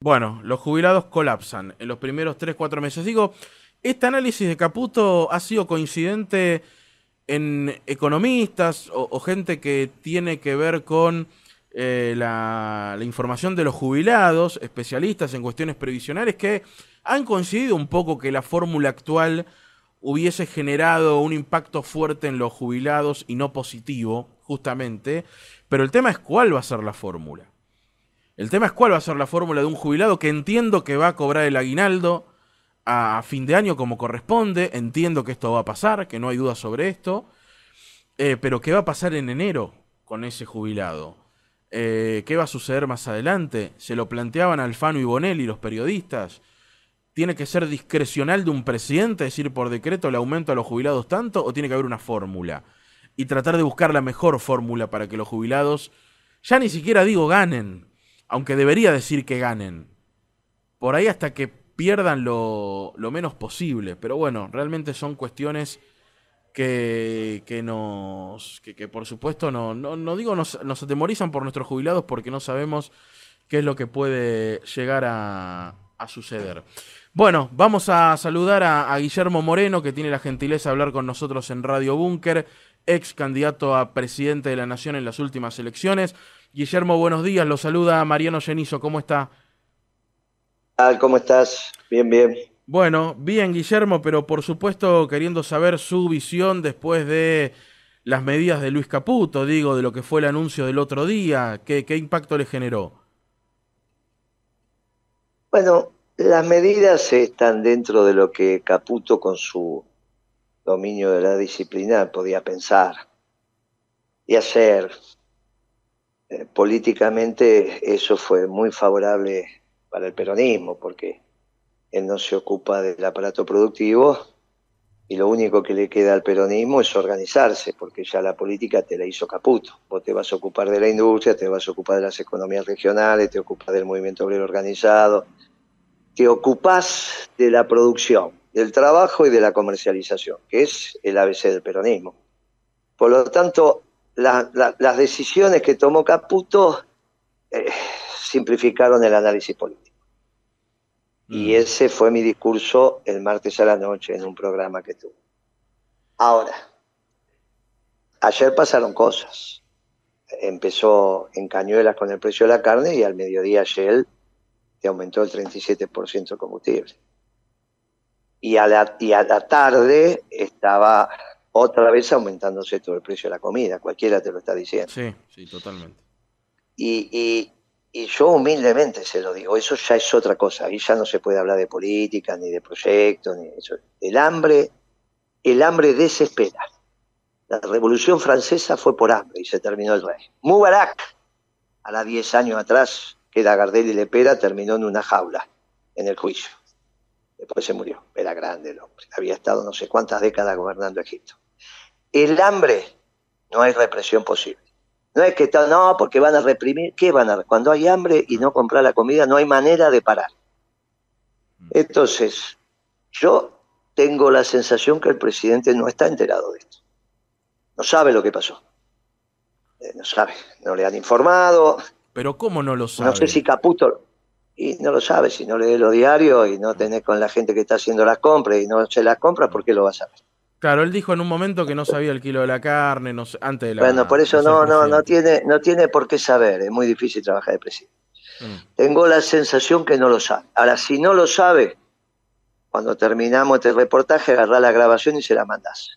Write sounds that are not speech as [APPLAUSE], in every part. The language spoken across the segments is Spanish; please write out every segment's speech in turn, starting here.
Bueno, los jubilados colapsan en los primeros tres, cuatro meses. Digo, este análisis de Caputo ha sido coincidente en economistas o, gente que tiene que ver con eh, la, información de los jubilados, especialistas en cuestiones previsionales, que han coincidido un poco que la fórmula actual hubiese generado un impacto fuerte en los jubilados y no positivo, justamente. Pero el tema es cuál va a ser la fórmula. El tema es cuál va a ser la fórmula de un jubilado que entiendo que va a cobrar el aguinaldo a fin de año como corresponde, entiendo que esto va a pasar, que no hay duda sobre esto, eh, pero ¿qué va a pasar en enero con ese jubilado? Eh, ¿Qué va a suceder más adelante? Se lo planteaban Alfano y Bonelli, los periodistas. ¿Tiene que ser discrecional de un presidente decir por decreto el aumento a los jubilados tanto o tiene que haber una fórmula? Y tratar de buscar la mejor fórmula para que los jubilados, ya ni siquiera digo ganen, aunque debería decir que ganen, por ahí hasta que pierdan lo, menos posible. Pero bueno, realmente son cuestiones que, nos. por supuesto no, digo nos, atemorizan por nuestros jubilados porque no sabemos qué es lo que puede llegar a, suceder. Bueno, vamos a saludar a, a, Guillermo Moreno, que tiene la gentileza de hablar con nosotros en Radio Búnker, ex candidato a presidente de la Nación en las últimas elecciones. Guillermo, buenos días. Lo saluda Mariano Genizo. ¿Cómo está? ¿Cómo estás? Bien, bien. Bueno, bien, Guillermo, pero por supuesto queriendo saber su visión después de las medidas de Luis Caputo, digo, de lo que fue el anuncio del otro día. ¿Qué, qué impacto le generó? Bueno, las medidas están dentro de lo que Caputo con su dominio de la disciplina podía pensar y hacer eh, políticamente eso fue muy favorable para el peronismo, porque él no se ocupa del aparato productivo y lo único que le queda al peronismo es organizarse, porque ya la política te la hizo caputo. Vos te vas a ocupar de la industria, te vas a ocupar de las economías regionales, te ocupas del movimiento obrero organizado, te ocupás de la producción, del trabajo y de la comercialización, que es el ABC del peronismo. Por lo tanto, las decisiones que tomó Caputo eh, simplificaron el análisis político. Y mm. ese fue mi discurso el martes a la noche en un programa que tuvo Ahora, ayer pasaron cosas. Empezó en cañuelas con el precio de la carne y al mediodía ayer te aumentó el 37% de combustible. Y a, la, y a la tarde estaba otra vez aumentándose todo el precio de la comida, cualquiera te lo está diciendo. Sí, sí, totalmente. Y, yo humildemente se lo digo, eso ya es otra cosa, ahí ya no se puede hablar de política, ni de proyectos, ni eso. El hambre, el hambre desespera. La revolución francesa fue por hambre y se terminó el rey. Mubarak, a las 10 años atrás, que era Gardel y Lepera, terminó en una jaula, en el juicio. Después se murió, era grande el hombre, había estado no sé cuántas décadas gobernando Egipto el hambre no hay represión posible. No es que está, no, porque van a reprimir. ¿Qué van a Cuando hay hambre y no comprar la comida, no hay manera de parar. Mm. Entonces, yo tengo la sensación que el presidente no está enterado de esto. No sabe lo que pasó. Eh, no sabe. No le han informado. Pero ¿cómo no lo sabe? No sé si Caputo. Y no lo sabe. Si no lee los diarios y no tenés con la gente que está haciendo las compras y no se las compra, ¿por qué lo vas a ver? Claro, él dijo en un momento que no sabía el kilo de la carne, no, antes de la. Bueno, por eso no, no, no tiene, no tiene por qué saber. Es muy difícil trabajar de presidente. Mm. Tengo la sensación que no lo sabe. Ahora, si no lo sabe, cuando terminamos este reportaje, agarrá la grabación y se la mandás.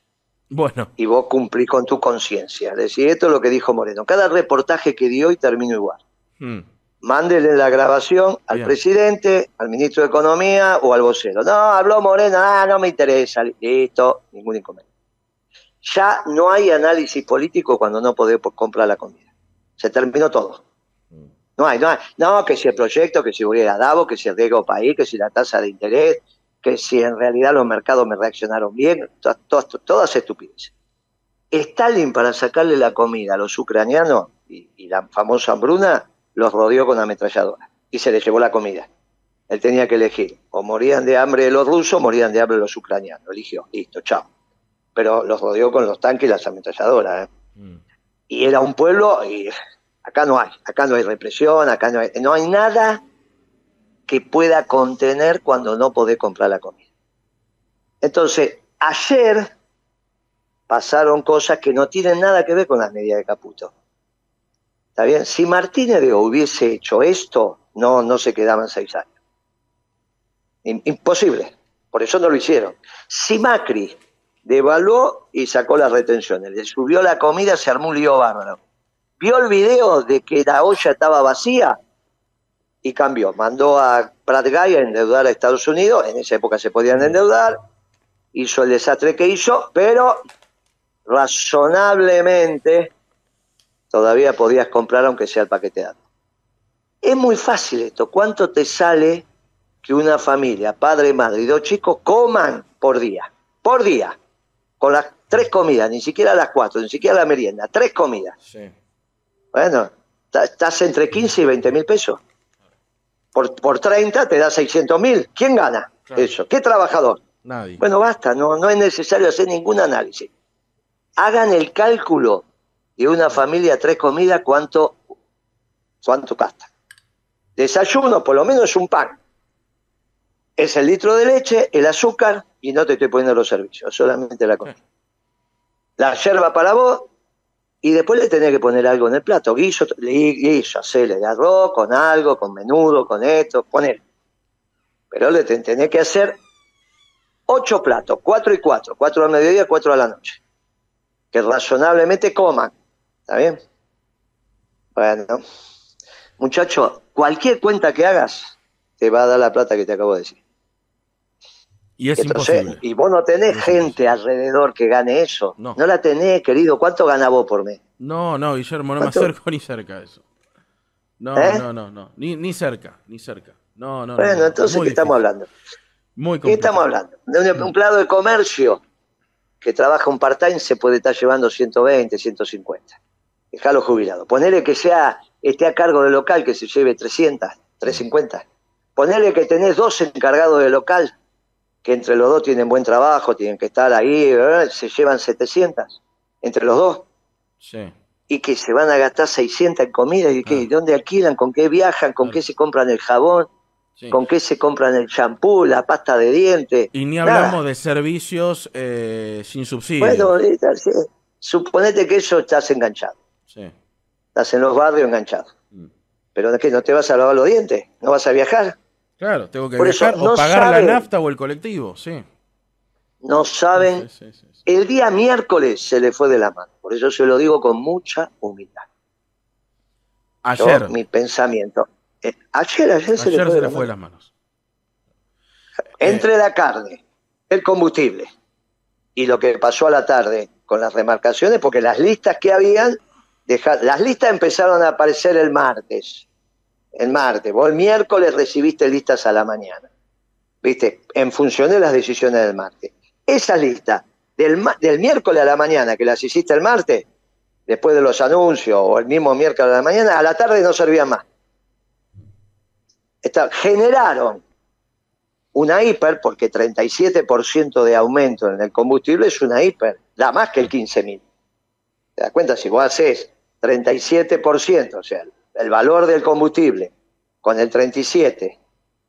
Bueno. Y vos cumplís con tu conciencia. Es Decir, esto es lo que dijo Moreno. Cada reportaje que dio hoy termino igual. Mm. Mándele la grabación al presidente, al ministro de Economía o al vocero. No, habló Morena, ah, no me interesa, listo, ningún inconveniente. Ya no hay análisis político cuando no podés comprar la comida. Se terminó todo. No hay, no hay. No, que si el proyecto, que si hubiera a que si el riesgo país, que si la tasa de interés, que si en realidad los mercados me reaccionaron bien, todas, todas, estupideces. Stalin para sacarle la comida a los ucranianos y, y la famosa hambruna los rodeó con ametralladoras y se les llevó la comida. Él tenía que elegir, o morían de hambre los rusos, morían de hambre los ucranianos. Eligió, listo, chao. Pero los rodeó con los tanques y las ametralladoras. ¿eh? Mm. Y era un pueblo, y acá no hay, acá no hay represión, acá no hay, no hay nada que pueda contener cuando no podés comprar la comida. Entonces, ayer pasaron cosas que no tienen nada que ver con las medidas de Caputo. Si Martínez hubiese hecho esto, no, no se quedaban seis años. Imposible. Por eso no lo hicieron. Si Macri devaluó y sacó las retenciones, le subió la comida, se armó un lío bárbaro. Vio el video de que la olla estaba vacía y cambió. Mandó a Pratt Guy a endeudar a Estados Unidos. En esa época se podían endeudar. Hizo el desastre que hizo, pero razonablemente todavía podías comprar aunque sea el paqueteado. Es muy fácil esto. ¿Cuánto te sale que una familia, padre, madre y dos chicos, coman por día? Por día. Con las tres comidas, ni siquiera las cuatro, ni siquiera la merienda, tres comidas. Sí. Bueno, estás entre 15 y 20 mil pesos. Por, 30 te da 600 mil. ¿Quién gana eso? ¿Qué trabajador? Nadie. Bueno, basta, no, no es necesario hacer ningún análisis. Hagan el cálculo y una familia tres comidas, ¿cuánto, cuánto gasta? Desayuno, por lo menos es un pan. Es el litro de leche, el azúcar, y no te estoy poniendo los servicios, solamente la comida. La yerba para vos, y después le tenés que poner algo en el plato. Guiso, guiso, hacerle de arroz, con algo, con menudo, con esto, con Pero le tenés que hacer ocho platos, cuatro y cuatro, cuatro a mediodía, cuatro a la noche. Que razonablemente coman. ¿Está bien? Bueno, muchacho, cualquier cuenta que hagas te va a dar la plata que te acabo de decir. Y es Y vos no tenés gente alrededor que gane eso. No. la tenés, querido. ¿Cuánto gana vos por mí? No, no, Guillermo, no me acerco [LAUGHS] ni cerca de eso. No, ¿Eh? no, no, no. Ni, ni cerca, ni cerca. bueno, entonces, ¿qué estamos hablando? Muy ¿Qué estamos hablando? De mm. un, empleado de comercio que trabaja un part-time se puede estar llevando 120, 150 los jubilados. Ponele que sea, esté a cargo del local, que se lleve 300, 350. Ponele que tenés dos encargados del local, que entre los dos tienen buen trabajo, tienen que estar ahí, se llevan 700, entre los dos. Sí. Y que se van a gastar 600 en comida, ¿y ¿Dónde alquilan? ¿Con qué viajan? ¿Con qué se compran el jabón? ¿Con qué se compran el champú, la pasta de dientes? Y ni hablamos de servicios eh, sin subsidio. Bueno, eh, suponete que eso estás enganchado. Estás en los barrios enganchado. Mm. Pero es que no te vas a lavar los dientes, no vas a viajar. Claro, tengo que viajar o pagar la nafta o el colectivo, sí. No saben. el día miércoles se le fue de la mano. Por eso se lo digo con mucha humildad. Ayer. mi pensamiento. Eh, ayer, ayer, se le fue, de, la las manos. Eh, entre la carne, el combustible y lo que pasó a la tarde con las remarcaciones, porque las listas que habían las listas empezaron a aparecer el martes. El martes. Vos el miércoles recibiste listas a la mañana. ¿Viste? En función de las decisiones del martes. Esas listas, del, miércoles a la mañana, que las hiciste el martes, después de los anuncios o el mismo miércoles a la mañana, a la tarde no servían más. generaron una hiper, porque 37% de aumento en el combustible es una hiper, da más que el 15.000. ¿Te das cuenta? Si vos haces 37%, o sea, el valor del combustible con el 37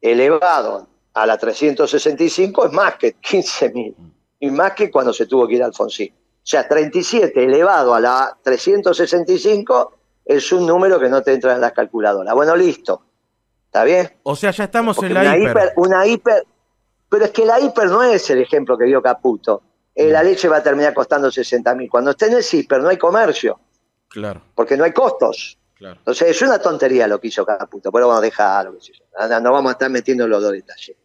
elevado a la 365 es más que 15.000 y más que cuando se tuvo que ir Alfonsín. O sea, 37 elevado a la 365 es un número que no te entra en las calculadoras. Bueno, listo. ¿Está bien? O sea, ya estamos en la hiper. Una hiper. Pero es que la hiper no es el ejemplo que dio Caputo. Eh, la leche va a terminar costando 60 mil. Cuando esté en el hiper no hay comercio. Claro. Porque no hay costos. Claro. Entonces es una tontería lo que hizo Caputo, pero vamos a dejar No vamos a estar metiendo los dos detalles.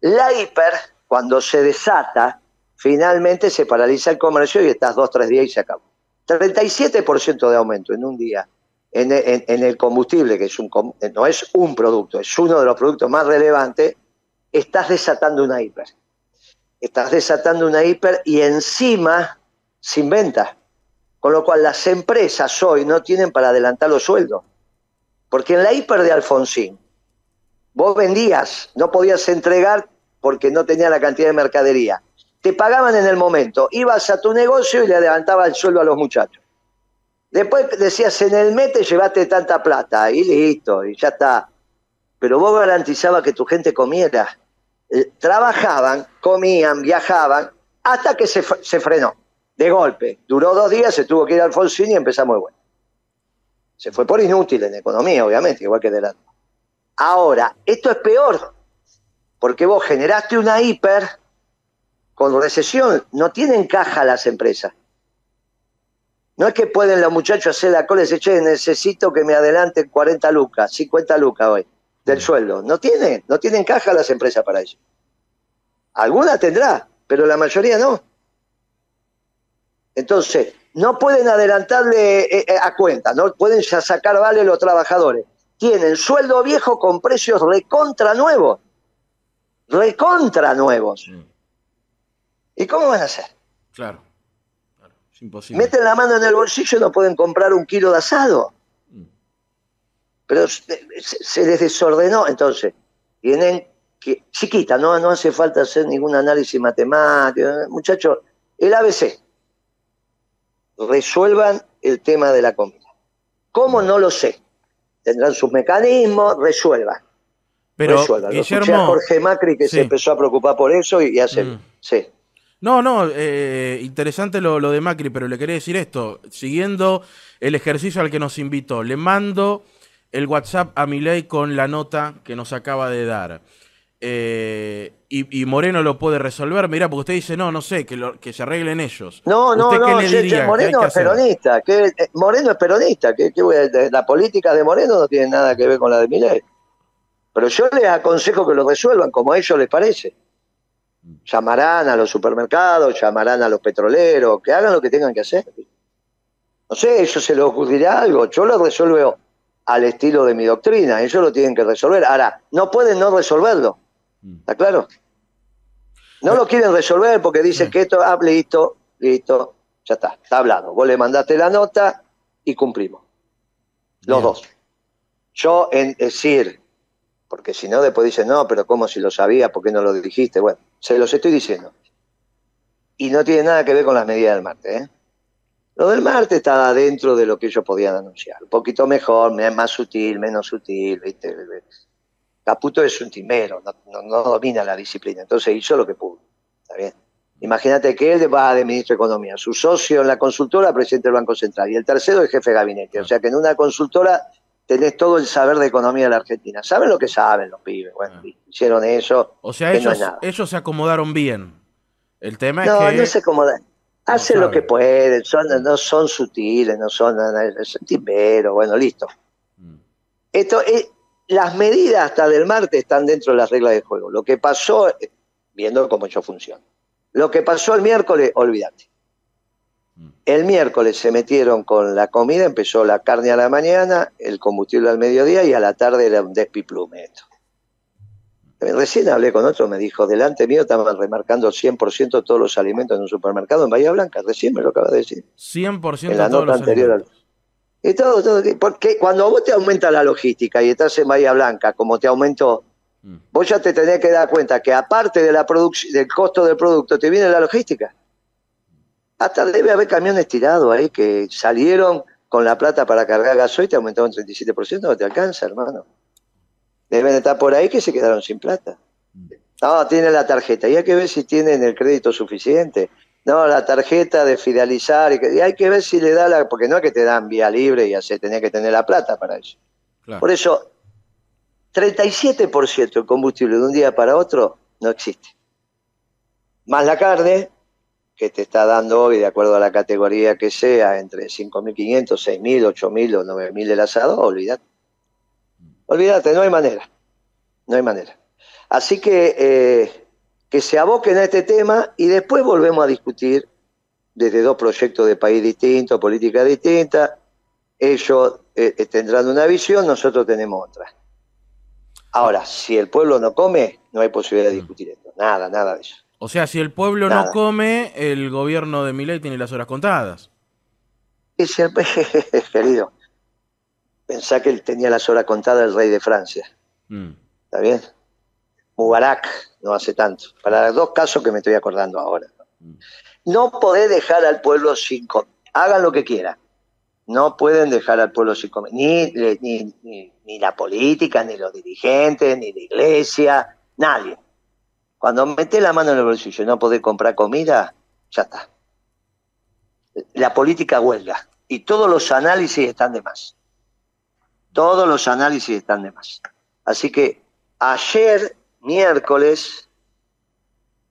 La hiper, cuando se desata, finalmente se paraliza el comercio y estás dos, tres días y se acabó. 37% de aumento en un día en, el combustible, que es un, no es un producto, es uno de los productos más relevantes, estás desatando una hiper. Estás desatando una hiper y encima sin ventas. Con lo cual las empresas hoy no tienen para adelantar los sueldos. Porque en la hiper de Alfonsín, vos vendías, no podías entregar porque no tenía la cantidad de mercadería. Te pagaban en el momento, ibas a tu negocio y le adelantaba el sueldo a los muchachos. Después decías, en el METE llevaste tanta plata y listo, y ya está. Pero vos garantizabas que tu gente comiera. Eh, trabajaban, comían, viajaban, hasta que se, se frenó de golpe. Duró dos días, se tuvo que ir al Alfonsín y empezamos muy bueno. Se fue por inútil en economía, obviamente, igual que delante. Ahora, esto es peor, porque vos generaste una hiper con recesión. No tienen caja las empresas. No es que pueden los muchachos hacer la cola y decir, che, necesito que me adelanten 40 lucas, 50 lucas hoy del mm. sueldo. No tienen, no tienen caja las empresas para eso. Alguna tendrá, pero la mayoría no. Entonces, no pueden adelantarle eh, eh, a cuenta, no pueden sacar vale los trabajadores. Tienen sueldo viejo con precios recontra nuevos. Recontra nuevos. ¿Y cómo van a hacer? Claro. Es imposible. Meten la mano en el bolsillo y no pueden comprar un kilo de asado. Mm. Pero se, les desordenó. Entonces, tienen que. Chiquita, no, no hace falta hacer ningún análisis matemático. Muchachos, el ABC resuelvan el tema de la comida. ¿Cómo no lo sé? Tendrán sus mecanismos, resuelvan. Pero, resuelvan. Jorge Macri que se empezó a preocupar por eso y, hace... Mm. Sí. No, no, eh, interesante lo, lo de Macri, pero le quería decir esto. Siguiendo el ejercicio al que nos invitó, le mando el WhatsApp a Milei con la nota que nos acaba de dar. Eh, y, Moreno lo puede resolver. Mira, porque usted dice, no, no sé, que, lo, que se arreglen ellos. No, no, no, Moreno, es peronista, Moreno es peronista. la política de Moreno no tiene nada que ver con la de Milei. Pero yo les aconsejo que lo resuelvan como a ellos les parece. Llamarán a los supermercados, llamarán a los petroleros, que hagan lo que tengan que hacer. No sé, eso se les ocurrirá algo. Yo lo resuelvo al estilo de mi doctrina. Ellos lo tienen que resolver. Ahora, no pueden no resolverlo Mm. ¿Está claro? No eh. lo quieren resolver porque dicen mm. que esto, hable ah, listo, listo, ya está, está hablado. Vos le mandaste la nota y cumplimos. Los dos. Yo en decir, porque si no después dicen, no, pero ¿cómo si lo sabía? ¿Por qué no lo dijiste? Bueno, se los estoy diciendo. Y no tiene nada que ver con las medidas del martes. ¿eh? Lo del martes está dentro de lo que ellos podían anunciar. Un poquito mejor, más sutil, menos sutil, ¿viste? Caputo es un timero, no, domina la disciplina, entonces hizo lo que pudo. ¿Está bien? Imagínate que él va de ministro de Economía, su socio en la consultora, presidente del Banco Central, y el tercero es jefe de gabinete. O ah. sea que en una consultora tenés todo el saber de economía de la Argentina. Saben lo que saben los pibes. Ah. hicieron eso. O sea, ellos, se acomodaron bien. El tema no, es que. No, no se acomodan. Hacen lo que pueden, son, no son sutiles, no son. Es bueno, listo. Mm. Esto, es, eh, las medidas hasta del martes están dentro de las reglas de juego. Lo que pasó, viendo cómo yo funciona. Lo que pasó el miércoles, olvídate. Mm. El miércoles se metieron con la comida, empezó la carne a la mañana, el combustible al mediodía y a la tarde era un despiplume Recién hablé con otro, me dijo, delante mío estaban remarcando 100% todos los alimentos en un supermercado en Bahía Blanca, recién me lo acaba de decir. 100% todos los alimentos. Y todo, todo, porque cuando vos te aumenta la logística y estás en Bahía Blanca, como te aumentó, mm. vos ya te tenés que dar cuenta que aparte de la del costo del producto, te viene la logística. Hasta debe haber camiones tirados ahí que salieron con la plata para cargar gasoil, te aumentó un 37%, no te alcanza, hermano. Deben estar por ahí que se quedaron sin plata. Mm. No, tiene la tarjeta. Y hay que ver si tienen el crédito suficiente no, la tarjeta de fidelizar, y, que, hay que ver si le da la, porque no es que te dan vía libre y así tenés que tener la plata para eso. Por eso, 37% de combustible de un día para otro no existe. Más la carne, que te está dando hoy, de acuerdo a la categoría que sea, entre 5.500, 6.000, 8.000 o 9.000 el asado, olvídate. Olvídate, no hay manera. No hay manera. Así que eh, que se aboquen a este tema y después volvemos a discutir desde dos proyectos de país distintos, políticas distintas. Ellos eh, eh, tendrán una visión, nosotros tenemos otra. Ahora, si el pueblo no come, no hay posibilidad de discutir esto. Nada, nada de eso. O sea, si el pueblo no come, el gobierno de Milei tiene las horas contadas. Es el... [LAUGHS] querido. Pensá que él tenía las horas contadas el rey de Francia. Mm. ¿Está bien? Mubarak, no hace tanto, para los dos casos que me estoy acordando ahora. Mm. No podés dejar al pueblo sin comer, hagan lo que quieran, no pueden dejar al pueblo sin comer, ni, eh, la política, ni los dirigentes, ni la iglesia, nadie. Cuando metés la mano en el bolsillo y no podés comprar comida, ya está. La política huelga y todos los análisis están de más. Todos los análisis están de más. Así que ayer miércoles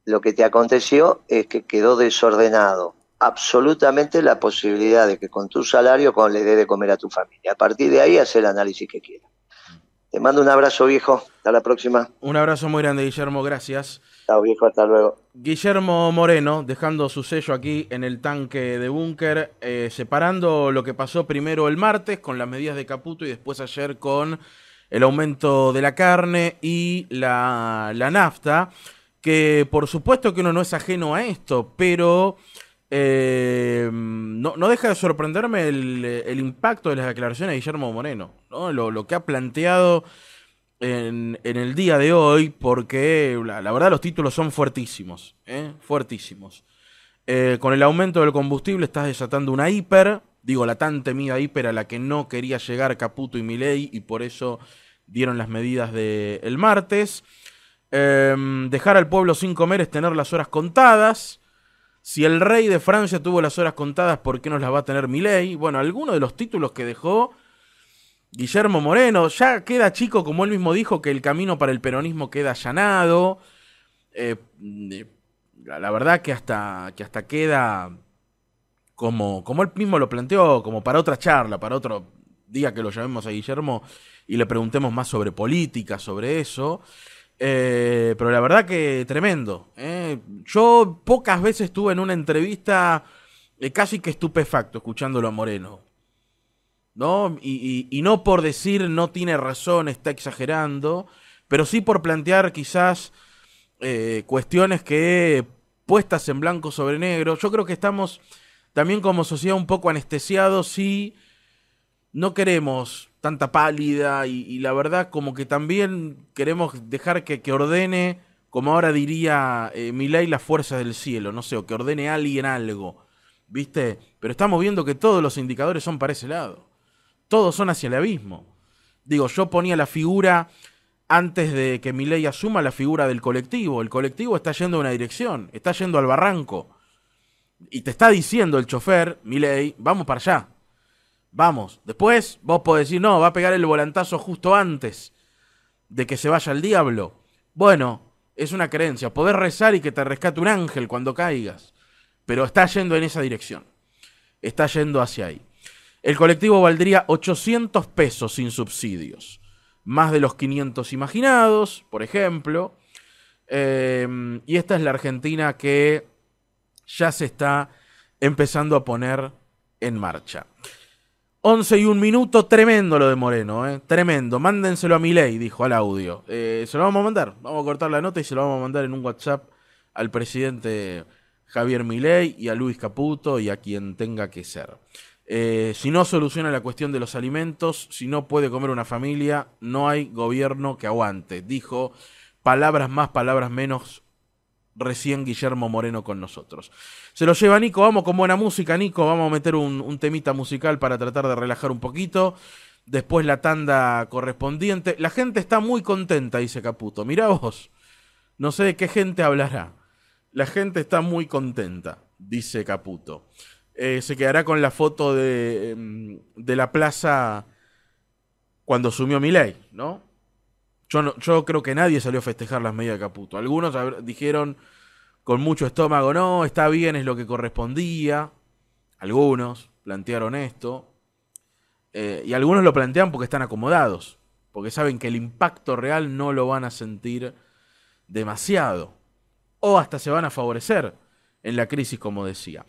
lo que te aconteció es que quedó desordenado absolutamente la posibilidad de que con tu salario con le dé de comer a tu familia. A partir de ahí, haz el análisis que quieras. Te mando un abrazo, viejo. Hasta la próxima. Un abrazo muy grande, Guillermo. Gracias. Chao, viejo. Hasta luego. Guillermo Moreno, dejando su sello aquí en el tanque de búnker, eh, separando lo que pasó primero el martes con las medidas de Caputo y después ayer con el aumento de la carne y la, nafta, que por supuesto que uno no es ajeno a esto, pero eh, no, deja de sorprenderme el, impacto de las declaraciones de Guillermo Moreno, lo, que ha planteado en, el día de hoy, porque la, verdad los títulos son fuertísimos, ¿eh? fuertísimos. Eh, con el aumento del combustible estás desatando una hiper, digo, la tan temida hiper a la que no quería llegar Caputo y Milei y por eso dieron las medidas del martes. Em, dejar al pueblo sin comer es tener las horas contadas. Si el rey de Francia tuvo las horas contadas, ¿por qué no las va a tener Milei? Bueno, alguno de los títulos que dejó Guillermo Moreno, ya queda chico, como él mismo dijo, que el camino para el peronismo queda allanado. Eh, eh, la verdad que hasta, que hasta queda como, él mismo lo planteó, como para otra charla, para otro día que lo llamemos a Guillermo y le preguntemos más sobre política, sobre eso. Eh, pero la verdad que tremendo. ¿eh? Yo pocas veces estuve en una entrevista eh, casi que estupefacto escuchándolo a Moreno. ¿No? Y, y, y, no por decir no tiene razón, está exagerando, pero sí por plantear quizás cuestiones que puestas en blanco sobre negro. Yo creo que estamos también como sociedad un poco anestesiado, sí, no queremos tanta pálida y, la verdad como que también queremos dejar que, ordene, como ahora diría eh, Milei, Milay, las fuerzas del cielo, no sé, o que ordene alguien algo, ¿viste? Pero estamos viendo que todos los indicadores son para ese lado, todos son hacia el abismo. Digo, yo ponía la figura antes de que Milei asuma la figura del colectivo. El colectivo está yendo a una dirección, está yendo al barranco. Y te está diciendo el chofer, mi ley, vamos para allá. Vamos. Después vos podés decir, no, va a pegar el volantazo justo antes de que se vaya el diablo. Bueno, es una creencia. Podés rezar y que te rescate un ángel cuando caigas. Pero está yendo en esa dirección. Está yendo hacia ahí. El colectivo valdría 800 pesos sin subsidios. Más de los 500 imaginados, por ejemplo. Eh, y esta es la Argentina que ya se está empezando a poner en marcha. 11 y un minuto, tremendo lo de Moreno, ¿eh? tremendo. Mándenselo a Milei, dijo al audio. Eh, se lo vamos a mandar, vamos a cortar la nota y se lo vamos a mandar en un WhatsApp al presidente Javier Milei y a Luis Caputo y a quien tenga que ser. Eh, si no soluciona la cuestión de los alimentos, si no puede comer una familia, no hay gobierno que aguante, dijo palabras más, palabras menos recién Guillermo Moreno con nosotros. Se lo lleva Nico, vamos con buena música, Nico, vamos a meter un, temita musical para tratar de relajar un poquito después la tanda correspondiente. La gente está muy contenta, dice Caputo. Mirá vos, no sé de qué gente hablará. La gente está muy contenta, dice Caputo. Eh, se quedará con la foto de, em, de la plaza cuando sumió Milei, ¿no? Yo, creo que nadie salió a festejar las medidas de Caputo. Algunos dijeron con mucho estómago, no, está bien, es lo que correspondía. Algunos plantearon esto. Eh, y algunos lo plantean porque están acomodados, porque saben que el impacto real no lo van a sentir demasiado. O hasta se van a favorecer en la crisis, como decía.